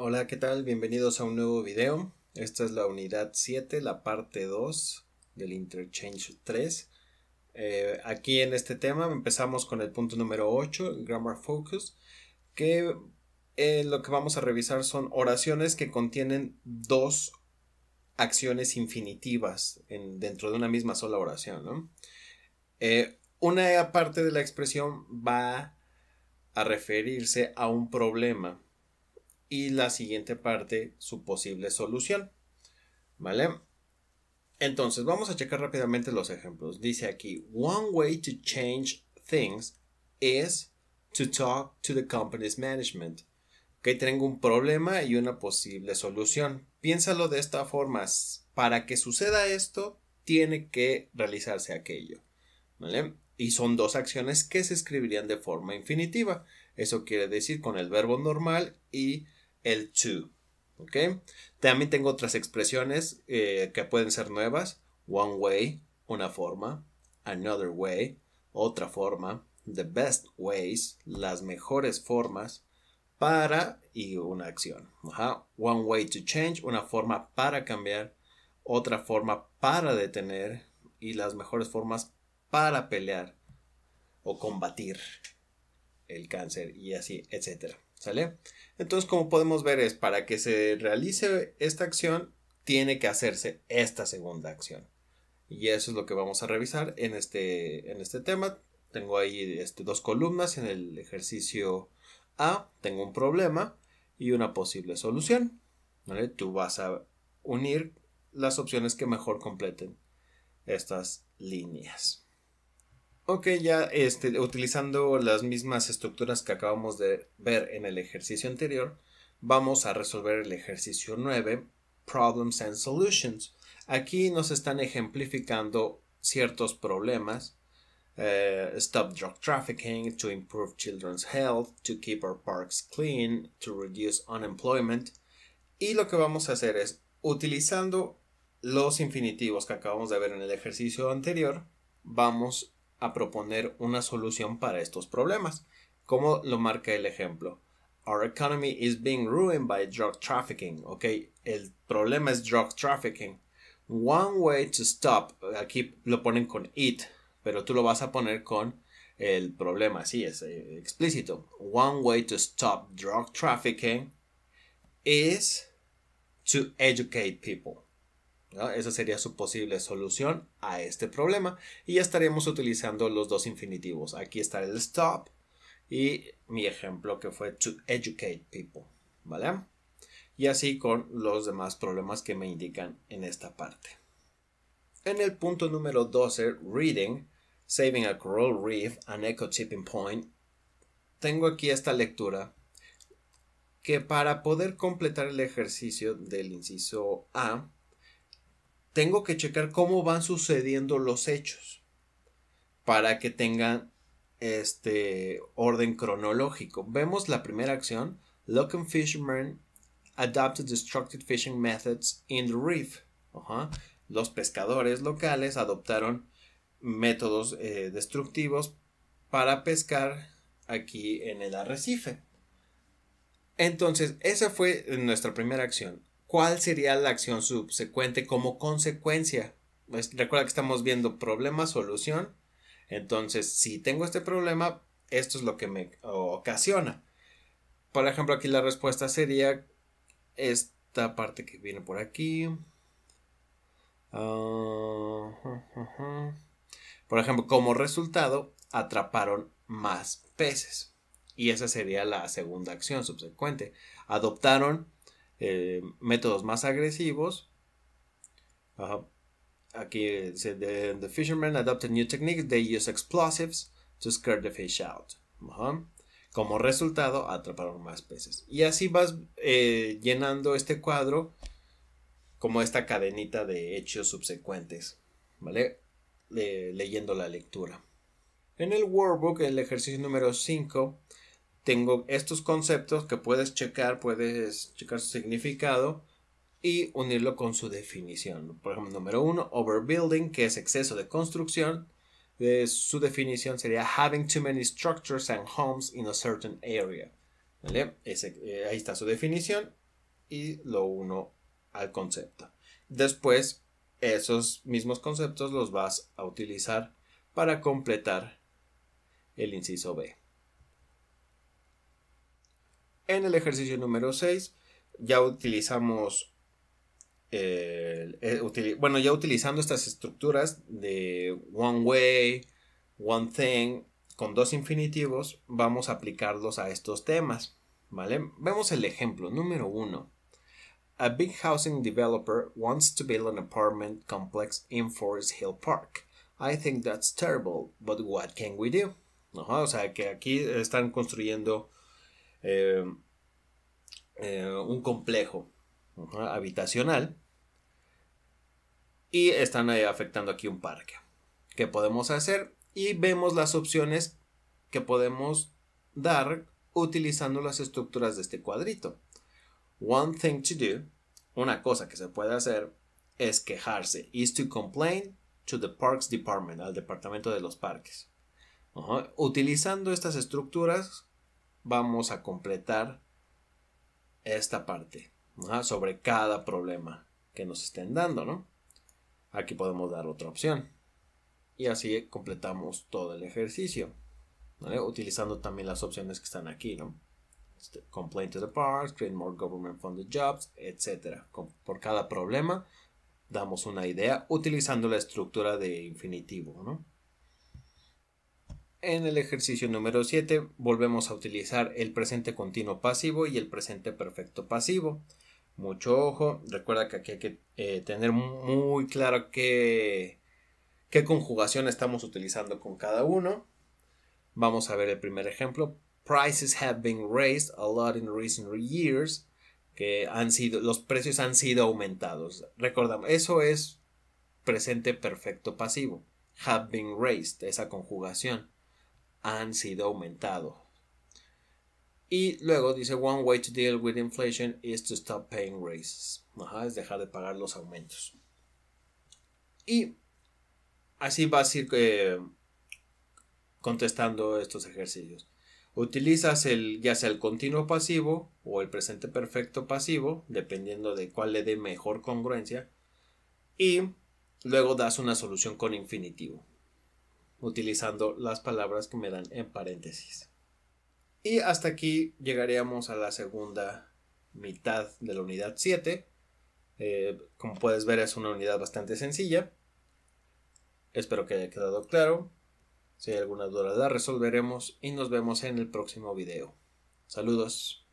Hola, ¿qué tal? Bienvenidos a un nuevo video. Esta es la unidad 7, la parte 2 del Interchange 3. Eh, aquí en este tema empezamos con el punto número 8, Grammar Focus, que eh, lo que vamos a revisar son oraciones que contienen dos acciones infinitivas dentro de una misma sola oración. Eh, una parte de la expresión va a referirse a un problema y la siguiente parte su posible solución. ¿Vale? Entonces vamos a checar rápidamente los ejemplos. Dice aquí, one way to change things is to talk to the company's management. Que tengo un problema y una posible solución. Piénsalo de esta forma. Para que suceda esto, tiene que realizarse aquello. ¿Vale? Y son dos acciones que se escribirían de forma infinitiva. Eso quiere decir con el verbo normal y el to. ¿Ok? También tengo otras expresiones eh, que pueden ser nuevas. One way, una forma. Another way, otra forma. The best ways, las mejores formas para y una acción. One way to change, una forma para cambiar, otra forma para detener y las mejores formas para pelear o combatir el cáncer y así, etcétera. ¿Sale? Entonces, como podemos ver, es para que se realice esta acción, tiene que hacerse esta segunda acción. Y eso es lo que vamos a revisar en este, este tema. Tengo ahí este, dos columnas. En el ejercicio A tengo un problema y una posible solución. Tú vas a unir las opciones que mejor completen estas líneas. Ok, ya este, utilizando las mismas estructuras que acabamos de ver en el ejercicio anterior, vamos a resolver el ejercicio 9, Problems and Solutions. Aquí nos están ejemplificando ciertos problemas. Eh, stop drug trafficking, to improve children's health, to keep our parks clean, to reduce unemployment. Y lo que vamos a hacer es, utilizando los infinitivos que acabamos de ver en el ejercicio anterior, vamos a a proponer una solución para estos problemas, como lo marca el ejemplo. Our economy is being ruined by drug trafficking. Ok, el problema es drug trafficking. One way to stop. Aquí lo ponen con it, pero tú lo vas a poner con el problema, sí, es eh, explícito. One way to stop drug trafficking is to educate people. Esa sería su posible solución a este problema y ya estaríamos utilizando los dos infinitivos. Aquí está el stop y mi ejemplo que fue to educate people, ¿vale? Y así con los demás problemas que me indican en esta parte. En el punto número 12, reading, saving a coral reef, an echo tipping point, tengo aquí esta lectura que para poder completar el ejercicio del inciso A, tengo que checar cómo van sucediendo los hechos para que tengan este orden cronológico. Vemos la primera acción, Local Fishermen adopted destructive fishing methods in the reef. Los pescadores locales adoptaron métodos eh, destructivos para pescar aquí en el arrecife. Entonces, esa fue nuestra primera acción cuál sería la acción subsecuente como consecuencia. Pues, recuerda que estamos viendo problema, solución. Entonces, si tengo este problema, esto es lo que me ocasiona. Por ejemplo, aquí la respuesta sería esta parte que viene por aquí. Ah, por ejemplo, como resultado, atraparon más peces. Y esa sería la segunda acción subsecuente. Adoptaron eh, métodos más agresivos. Aquí the, fishermen adopted new techniques, they use explosives to scare the fish out. Como resultado, atraparon más peces. Y así vas eh, llenando este cuadro como esta cadenita de hechos subsecuentes, ¿vale? leyendo la lectura. En el workbook, el ejercicio número 5, tengo estos conceptos que puedes checar, puedes checar su significado y unirlo con su definición. Por ejemplo, número uno, overbuilding, que es exceso de construcción. De eh, su definición sería having too many structures and homes in a certain area. Eh, ahí está su definición y lo uno al concepto. Después, esos mismos conceptos los vas a utilizar para completar el inciso B. En el ejercicio número 6 ya utilizamos, eh, bueno, ya utilizando estas estructuras de one way, one thing, con dos infinitivos, vamos a aplicarlos a estos temas, ¿vale? Vemos el ejemplo número 1. A big housing developer wants to build an apartment complex in Forest Hill Park. I think that's terrible, but what can we do? o sea, que aquí están construyendo eh, eh, un complejo habitacional y están afectando aquí un parque. ¿Qué podemos hacer? Y vemos las opciones que podemos dar utilizando las estructuras de este cuadrito. One thing to do, una cosa que se puede hacer es quejarse, is to complain to the Parks Department, al departamento de los parques. Utilizando estas estructuras vamos a completar esta parte sobre cada problema que nos estén dando, ¿no? Aquí podemos dar otra opción. Y así completamos todo el ejercicio, utilizando también las opciones que están aquí, ¿no? Este, complaint to the parts, create more government funded jobs, etc. Por cada problema damos una idea utilizando la estructura de infinitivo, ¿no? En el ejercicio número 7 volvemos a utilizar el presente continuo pasivo y el presente perfecto pasivo. Mucho ojo, recuerda que aquí hay que eh, tener muy claro qué, qué conjugación estamos utilizando con cada uno. Vamos a ver el primer ejemplo. Prices have been raised a lot in recent years. Que han sido, los precios han sido aumentados. Recordamos, eso es presente perfecto pasivo. Have been raised, esa conjugación han sido aumentado. Y luego dice, one way to deal with inflation is to stop paying raises. es dejar de pagar los aumentos. Y así va a ir eh, contestando estos ejercicios. Utilizas el, ya sea el continuo pasivo o el presente perfecto pasivo, dependiendo de cuál le dé mejor congruencia. Y luego das una solución con infinitivo utilizando las palabras que me dan en paréntesis. Y hasta aquí llegaríamos a la segunda mitad de la unidad 7. Eh, como puedes ver es una unidad bastante sencilla. Espero que haya quedado claro. Si hay alguna duda la resolveremos y nos vemos en el próximo video. Saludos.